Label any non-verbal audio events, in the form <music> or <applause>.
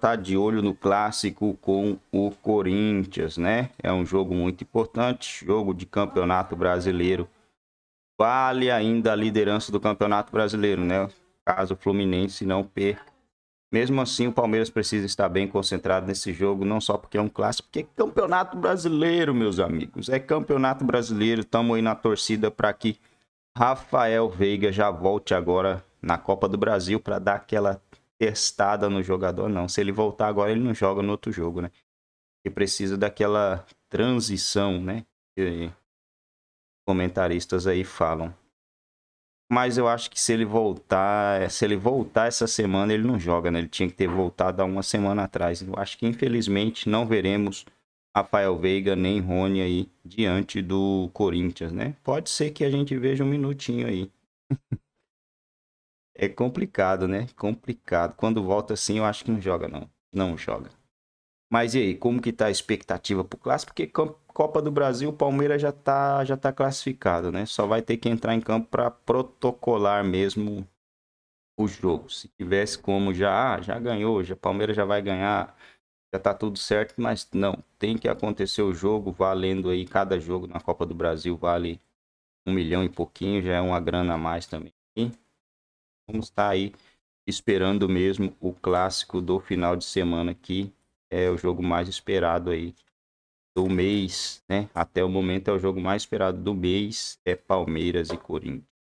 tá de olho no clássico com o Corinthians, né? É um jogo muito importante, jogo de campeonato brasileiro. Vale ainda a liderança do campeonato brasileiro, né? Caso o Fluminense não perca. Mesmo assim, o Palmeiras precisa estar bem concentrado nesse jogo, não só porque é um clássico, porque é campeonato brasileiro, meus amigos. É campeonato brasileiro, estamos aí na torcida para que Rafael Veiga já volte agora na Copa do Brasil para dar aquela testada no jogador, não. Se ele voltar agora, ele não joga no outro jogo, né? Ele precisa daquela transição, né? Que comentaristas aí falam. Mas eu acho que se ele voltar, eh, se ele voltar essa semana, ele não joga, né? Ele tinha que ter voltado há uma semana atrás. Eu acho que infelizmente não veremos Rafael Veiga nem Rony aí diante do Corinthians, né? Pode ser que a gente veja um minutinho aí. <laughs> É complicado, né? Complicado. Quando volta assim, eu acho que não joga, não. Não joga. Mas e aí, como que tá a expectativa pro clássico? Porque Copa do Brasil, o Palmeiras já tá, já tá classificado, né? Só vai ter que entrar em campo para protocolar mesmo o jogo. Se tivesse como já, ah, já ganhou, já Palmeiras já vai ganhar, já tá tudo certo, mas não, tem que acontecer o jogo valendo aí cada jogo na Copa do Brasil vale um milhão e pouquinho, já é uma grana a mais também vamos estar tá aí esperando mesmo o clássico do final de semana que é o jogo mais esperado aí do mês, né? Até o momento é o jogo mais esperado do mês, é Palmeiras e Corinthians.